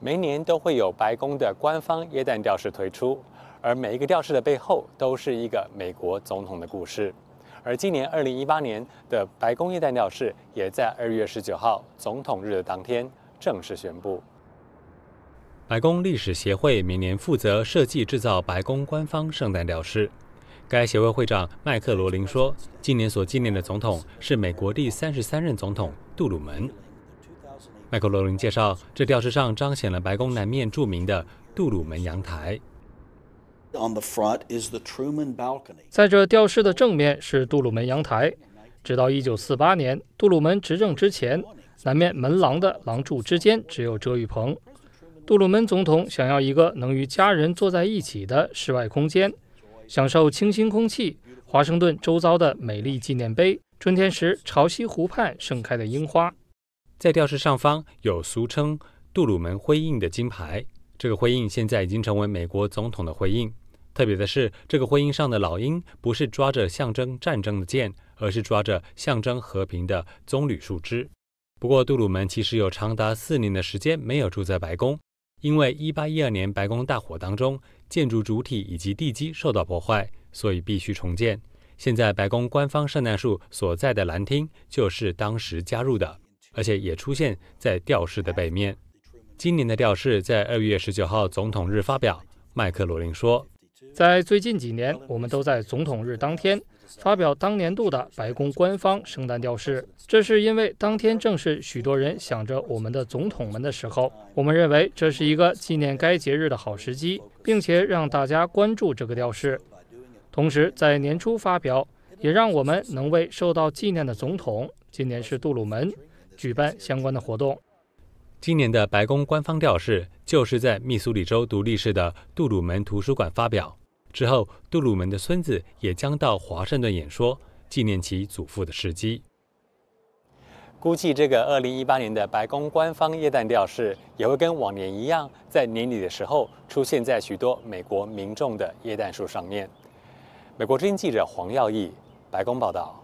每年都会有白宫的官方耶诞吊饰推出，而每一个吊饰的背后都是一个美国总统的故事。而今年二零一八年的白宫耶诞吊饰也在二月十九号总统日的当天正式宣布。白宫历史协会每年负责设计制造白宫官方圣诞吊饰，该协会会长麦克罗林说，今年所纪念的总统是美国第三十三任总统杜鲁门。麦克罗林介绍，这吊饰上彰显了白宫南面著名的杜鲁门阳台。On the front is the Truman balcony。在这吊饰的正面是杜鲁门阳台。直到一九四八年杜鲁门执政之前，南面门廊的廊柱之间只有遮雨棚。杜鲁门总统想要一个能与家人坐在一起的室外空间，享受清新空气，华盛顿周遭的美丽纪念碑，春天时潮汐湖畔盛开的樱花。在吊饰上方有俗称“杜鲁门徽印”的金牌，这个徽印现在已经成为美国总统的徽印。特别的是，这个徽印上的老鹰不是抓着象征战争的剑，而是抓着象征和平的棕榈树枝。不过，杜鲁门其实有长达四年的时间没有住在白宫，因为一八一二年白宫大火当中，建筑主体以及地基受到破坏，所以必须重建。现在白宫官方圣诞树所在的蓝厅就是当时加入的。而且也出现在吊饰的背面。今年的吊饰在二月十九号总统日发表。麦克罗林说，在最近几年，我们都在总统日当天发表当年度的白宫官方圣诞吊饰。这是因为当天正是许多人想着我们的总统们的时候。我们认为这是一个纪念该节日的好时机，并且让大家关注这个吊饰。同时，在年初发表，也让我们能为受到纪念的总统——今年是杜鲁门。举办相关的活动。今年的白宫官方调式就是在密苏里州独立市的杜鲁门图书馆发表。之后，杜鲁门的孙子也将到华盛顿演说，纪念其祖父的事迹。估计这个二零一八年的白宫官方液氮调式也会跟往年一样，在年底的时候出现在许多美国民众的液氮树上面。美国之音记者黄耀义，白宫报道。